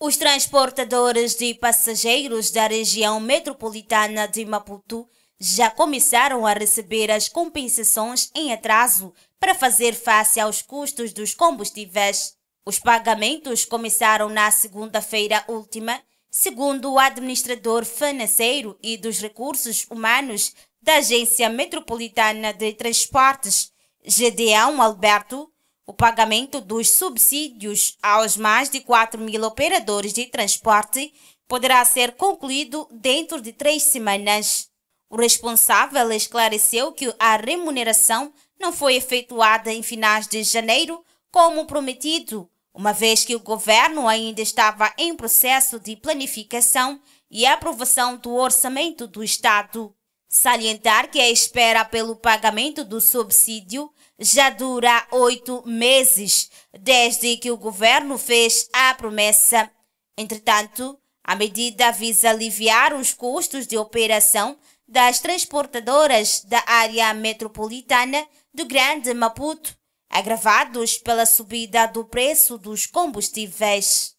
Os transportadores de passageiros da região metropolitana de Maputo já começaram a receber as compensações em atraso para fazer face aos custos dos combustíveis. Os pagamentos começaram na segunda-feira última, segundo o administrador financeiro e dos recursos humanos da Agência Metropolitana de Transportes, Gedeão Alberto, o pagamento dos subsídios aos mais de 4 mil operadores de transporte poderá ser concluído dentro de três semanas. O responsável esclareceu que a remuneração não foi efetuada em finais de janeiro, como prometido, uma vez que o governo ainda estava em processo de planificação e aprovação do orçamento do Estado. Salientar que a espera pelo pagamento do subsídio já dura oito meses, desde que o governo fez a promessa. Entretanto, a medida visa aliviar os custos de operação das transportadoras da área metropolitana do Grande Maputo, agravados pela subida do preço dos combustíveis.